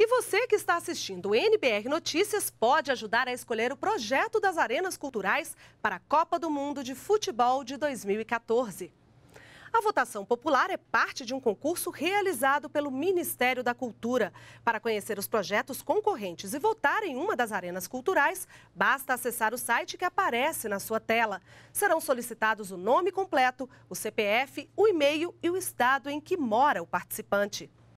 E você que está assistindo o NBR Notícias pode ajudar a escolher o projeto das arenas culturais para a Copa do Mundo de Futebol de 2014. A votação popular é parte de um concurso realizado pelo Ministério da Cultura. Para conhecer os projetos concorrentes e votar em uma das arenas culturais, basta acessar o site que aparece na sua tela. Serão solicitados o nome completo, o CPF, o e-mail e o estado em que mora o participante.